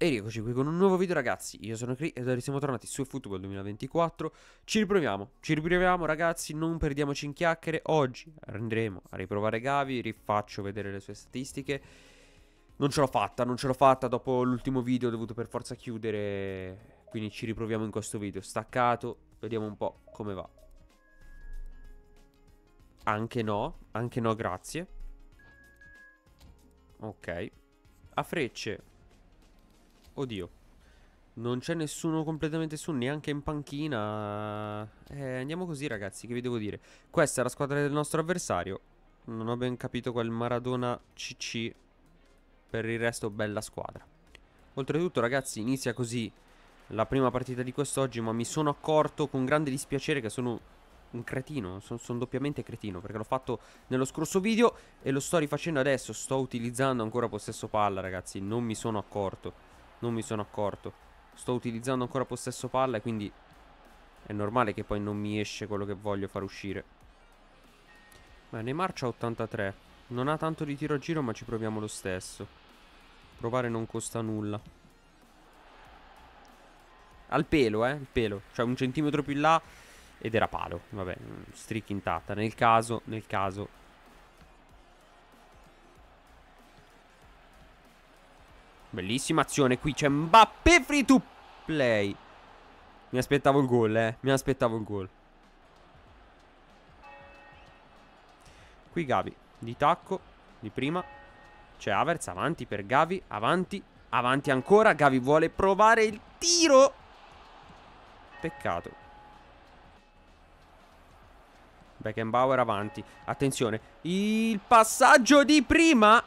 E rieccoci qui con un nuovo video ragazzi, io sono Cri ed oggi siamo tornati su Football 2024 Ci riproviamo, ci riproviamo ragazzi, non perdiamoci in chiacchiere Oggi andremo a riprovare Gavi, rifaccio vedere le sue statistiche Non ce l'ho fatta, non ce l'ho fatta, dopo l'ultimo video ho dovuto per forza chiudere Quindi ci riproviamo in questo video, staccato, vediamo un po' come va Anche no, anche no grazie Ok A frecce Oddio. Non c'è nessuno completamente su, neanche in panchina. Eh, andiamo così, ragazzi, che vi devo dire. Questa è la squadra del nostro avversario. Non ho ben capito quel Maradona CC. Per il resto, bella squadra. Oltretutto, ragazzi, inizia così la prima partita di quest'oggi, ma mi sono accorto con grande dispiacere che sono un cretino, sono, sono doppiamente cretino perché l'ho fatto nello scorso video e lo sto rifacendo adesso, sto utilizzando ancora possesso palla ragazzi, non mi sono accorto non mi sono accorto. Sto utilizzando ancora possesso palla e quindi è normale che poi non mi esce quello che voglio far uscire. Beh, Neymar c'ha 83. Non ha tanto di tiro a giro ma ci proviamo lo stesso. Provare non costa nulla. Al pelo, eh, il pelo. Cioè un centimetro più in là ed era palo. Vabbè, mm, streak intatta. Nel caso, nel caso Bellissima azione qui, c'è Mbappé free to play. Mi aspettavo il gol, eh. Mi aspettavo il gol. Qui Gavi, di tacco, di prima. C'è Averz, avanti per Gavi, avanti, avanti ancora. Gavi vuole provare il tiro. Peccato. Beckenbauer avanti. Attenzione, il passaggio di prima.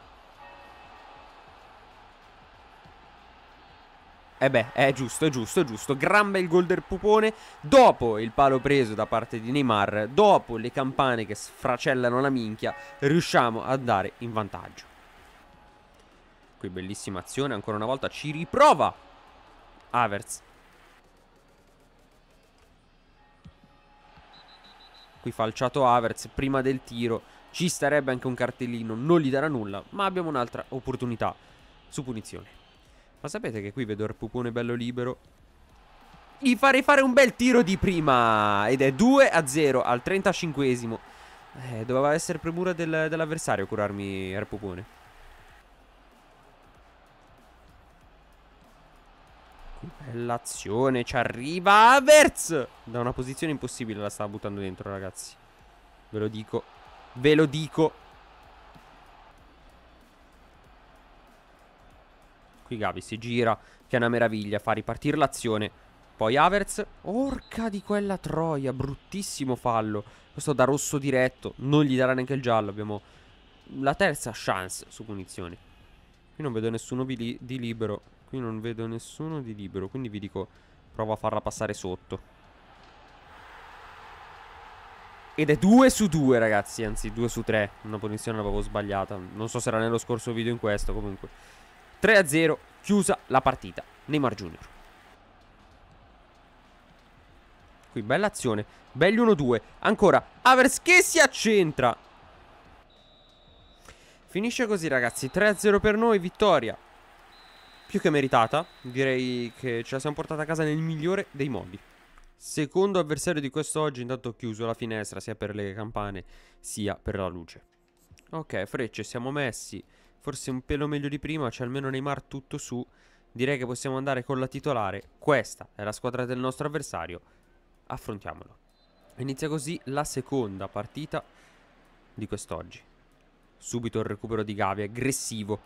E eh beh, è giusto, è giusto, è giusto. Gran bel gol del pupone. Dopo il palo preso da parte di Neymar, dopo le campane che sfracellano la minchia, riusciamo a dare in vantaggio. Qui bellissima azione, ancora una volta ci riprova Averts. Qui falciato Averts prima del tiro. Ci starebbe anche un cartellino, non gli darà nulla, ma abbiamo un'altra opportunità su punizione. Ma sapete che qui vedo il pupone bello libero Gli farei fare un bel tiro di prima Ed è 2 a 0 al 35esimo eh, Doveva essere premura del, dell'avversario curarmi il pupone L'azione ci arriva Averz Da una posizione impossibile la stava buttando dentro ragazzi Ve lo dico Ve lo dico qui Gavi si gira, che è una meraviglia, fa ripartire l'azione. Poi Averz, orca di quella troia, bruttissimo fallo. Questo da rosso diretto, non gli darà neanche il giallo, abbiamo la terza chance su punizioni. Qui non vedo nessuno di libero, qui non vedo nessuno di libero, quindi vi dico provo a farla passare sotto. Ed è 2 su 2 ragazzi, anzi 2 su 3, una punizione l'avevo sbagliata, non so se era nello scorso video o in questo comunque. 3-0, chiusa la partita. Neymar Junior. Qui bella azione, belli 1-2. Ancora, Avers che si accentra. Finisce così ragazzi, 3-0 per noi, vittoria. Più che meritata, direi che ce la siamo portata a casa nel migliore dei modi. Secondo avversario di quest'oggi, intanto ho chiuso la finestra sia per le campane sia per la luce. Ok, frecce, siamo messi forse un pelo meglio di prima, c'è cioè almeno Neymar tutto su, direi che possiamo andare con la titolare, questa è la squadra del nostro avversario, affrontiamolo. Inizia così la seconda partita di quest'oggi. Subito il recupero di Gavi, aggressivo.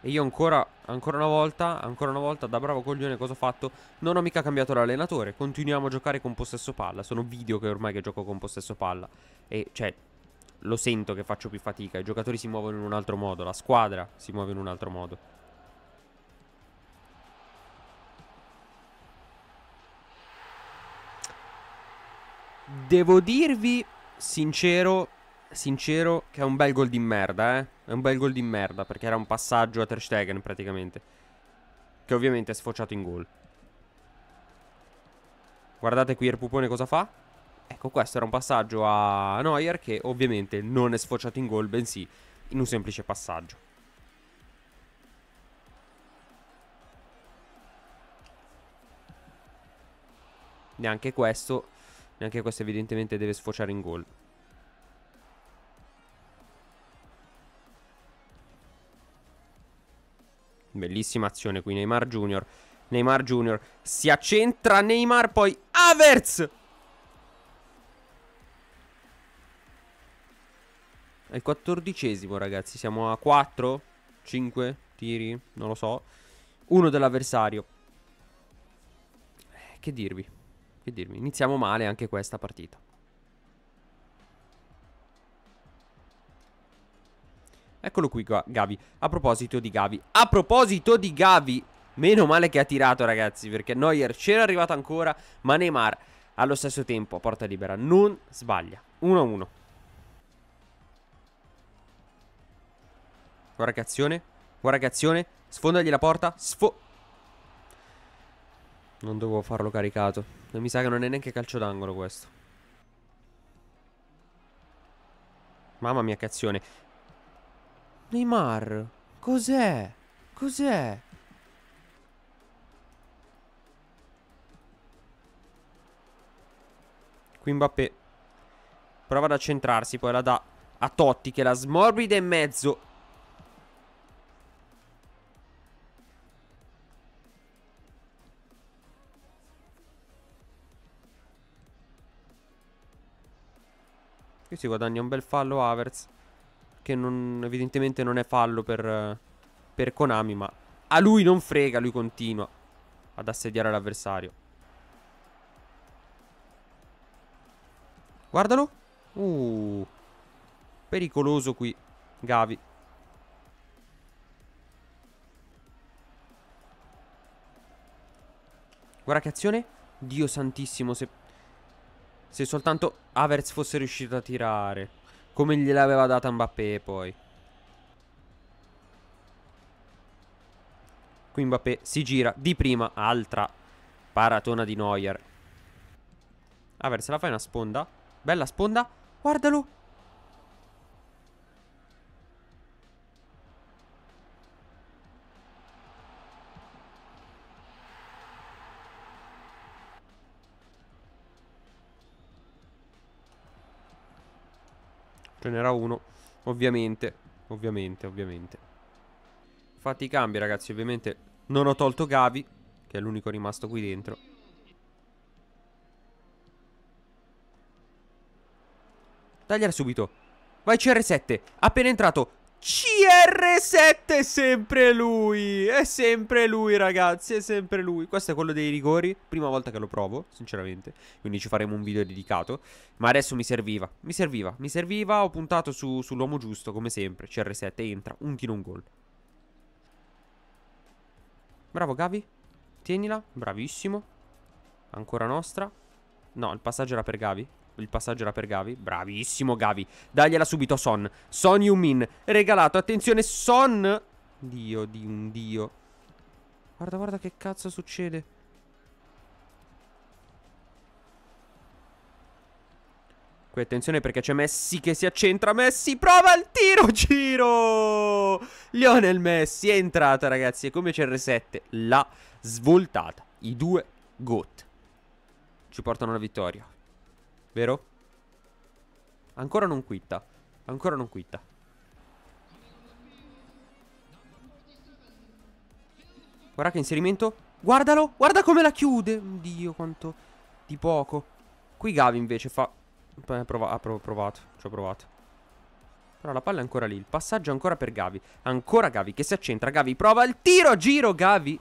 E io ancora, ancora una volta, ancora una volta, da bravo coglione cosa ho fatto? Non ho mica cambiato l'allenatore, continuiamo a giocare con possesso palla, sono video che ormai che gioco con possesso palla. E cioè, lo sento che faccio più fatica. I giocatori si muovono in un altro modo, la squadra si muove in un altro modo. Devo dirvi, sincero, sincero, che è un bel gol di merda, eh. È un bel gol di merda, perché era un passaggio a Ter Stegen, praticamente. Che ovviamente è sfociato in gol. Guardate qui il pupone cosa fa. Ecco, questo era un passaggio a Neuer che ovviamente non è sfociato in gol, bensì in un semplice passaggio. Neanche questo, neanche questo evidentemente deve sfociare in gol. Bellissima azione qui Neymar Junior. Neymar Junior si accentra Neymar poi Avers! È il quattordicesimo, ragazzi. Siamo a 4, 5 tiri, non lo so. Uno dell'avversario. Eh, che dirvi? Che dirvi? Iniziamo male anche questa partita. Eccolo qui Gavi. A proposito di Gavi. A proposito di Gavi. Meno male che ha tirato ragazzi perché Neuer c'era arrivato ancora ma Neymar allo stesso tempo a porta libera non sbaglia. 1-1. Guarda che azione. Guarda che azione. Sfondagli la porta. Sfo... Non dovevo farlo caricato. Non mi sa che non è neanche calcio d'angolo questo. Mamma mia che azione. Neymar. Cos'è? Cos'è? Qui Mbappé prova ad accentrarsi, poi la dà a Totti che la smorbida in mezzo. Qui si guadagna un bel fallo Havertz. Che non, evidentemente non è fallo per, per Konami, ma a lui non frega, lui continua ad assediare l'avversario. Guardalo. Uh. Pericoloso qui Gavi. Guarda che azione. Dio santissimo se se soltanto Havertz fosse riuscito a tirare. Come gliel'aveva data Mbappé poi. Qui Mbappé si gira di prima. Altra paratona di Neuer. Havertz la fa una sponda. Bella sponda. Guardalo. Ce n'era uno. Ovviamente, ovviamente, ovviamente. Fatti i cambi, ragazzi. Ovviamente non ho tolto Gavi, che è l'unico rimasto qui dentro. Tagliare subito. Vai CR7. Appena entrato. CR7 è sempre lui È sempre lui ragazzi È sempre lui Questo è quello dei rigori Prima volta che lo provo sinceramente Quindi ci faremo un video dedicato Ma adesso mi serviva Mi serviva Mi serviva Ho puntato su, sull'uomo giusto come sempre CR7 entra Un tiro un gol Bravo Gavi Tienila Bravissimo Ancora nostra No il passaggio era per Gavi il passaggio era per Gavi. Bravissimo Gavi. Dagliela subito Son. Son Yumin. Regalato. Attenzione Son. Dio di un dio. Guarda, guarda che cazzo succede. Qui attenzione perché c'è Messi che si accentra. Messi prova il tiro, giro. Lionel Messi è entrata ragazzi. E come CR7 l'ha svoltata. I due GOT. ci portano alla vittoria. Vero? Ancora non quitta. Ancora non quitta. Guarda che inserimento. Guardalo. Guarda come la chiude. Dio, quanto di poco. Qui Gavi invece fa... Eh, prova... Ha prov provato. Ci ho provato. Però la palla è ancora lì. Il passaggio è ancora per Gavi. Ancora Gavi che si accentra. Gavi prova il tiro. Giro Gavi.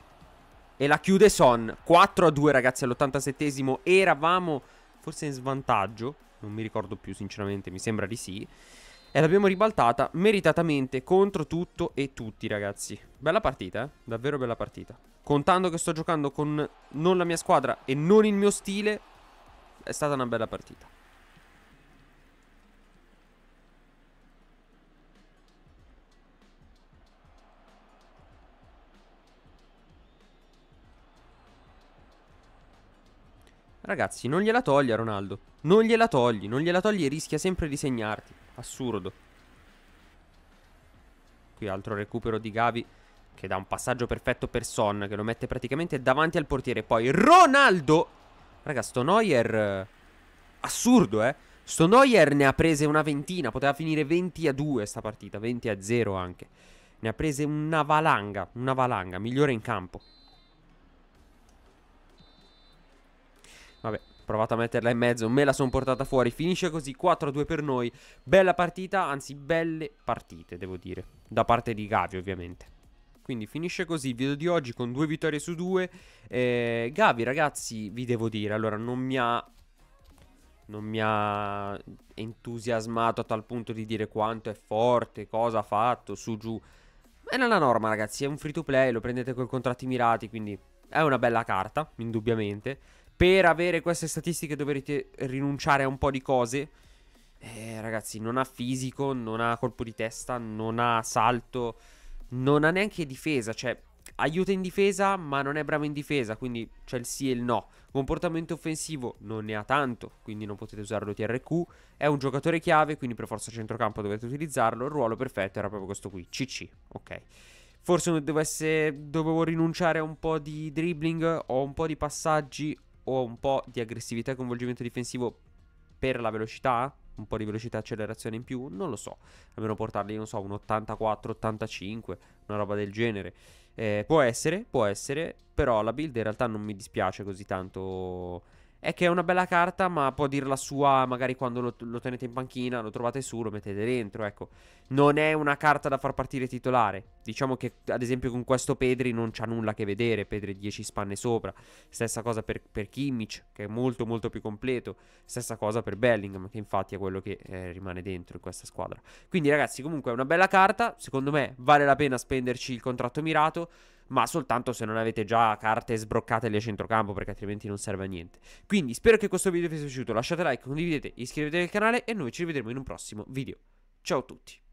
E la chiude Son. 4 a 2 ragazzi all'87esimo. Eravamo forse in svantaggio, non mi ricordo più sinceramente, mi sembra di sì. E l'abbiamo ribaltata meritatamente contro tutto e tutti ragazzi. Bella partita, eh? davvero bella partita. Contando che sto giocando con non la mia squadra e non il mio stile, è stata una bella partita. Ragazzi, non gliela togli a Ronaldo. Non gliela togli, non gliela togli e rischia sempre di segnarti. Assurdo. Qui altro recupero di Gavi che dà un passaggio perfetto per Son che lo mette praticamente davanti al portiere. Poi Ronaldo! Raga, sto Neuer... Assurdo, eh? Sto Neuer ne ha prese una ventina. Poteva finire 20 a 2 sta partita, 20 a 0 anche. Ne ha prese una valanga, una valanga, migliore in campo. Vabbè, provato a metterla in mezzo, me la sono portata fuori. Finisce così, 4-2 per noi. Bella partita, anzi belle partite, devo dire. Da parte di Gavi, ovviamente. Quindi finisce così il video di oggi con due vittorie su due. Eh, Gavi, ragazzi, vi devo dire, allora non mi ha... Non mi ha entusiasmato a tal punto di dire quanto è forte, cosa ha fatto, su giù. È nella norma, ragazzi, è un free to play, lo prendete con contratti mirati, quindi è una bella carta, indubbiamente per avere queste statistiche dovrete rinunciare a un po' di cose. Eh, ragazzi, non ha fisico, non ha colpo di testa, non ha salto, non ha neanche difesa, cioè aiuta in difesa, ma non è bravo in difesa, quindi c'è il sì e il no. Comportamento offensivo non ne ha tanto, quindi non potete usarlo TRQ. È un giocatore chiave, quindi per forza centrocampo dovete utilizzarlo. Il ruolo perfetto era proprio questo qui, CC, ok. Forse dovesse, dovevo rinunciare a un po' di dribbling o un po' di passaggi ho un po' di aggressività e coinvolgimento difensivo per la velocità, un po' di velocità e accelerazione in più, non lo so, almeno portarli, non so, un 84, 85, una roba del genere. Eh, può essere, può essere, però la build in realtà non mi dispiace così tanto è che è una bella carta, ma può dire la sua magari quando lo, lo, tenete in panchina, lo trovate su, lo mettete dentro, ecco. Non è una carta da far partire titolare. Diciamo che ad esempio con questo Pedri non c'ha nulla a che vedere, Pedri 10 spanne sopra. Stessa cosa per, per Kimmich, che è molto molto più completo. Stessa cosa per Bellingham, che infatti è quello che eh, rimane dentro in questa squadra. Quindi ragazzi, comunque è una bella carta, secondo me vale la pena spenderci il contratto mirato ma soltanto se non avete già carte sbroccate lì a centrocampo, perché altrimenti non serve a niente. Quindi spero che questo video vi sia piaciuto, lasciate like, condividete, iscrivetevi al canale e noi ci rivedremo in un prossimo video. Ciao a tutti!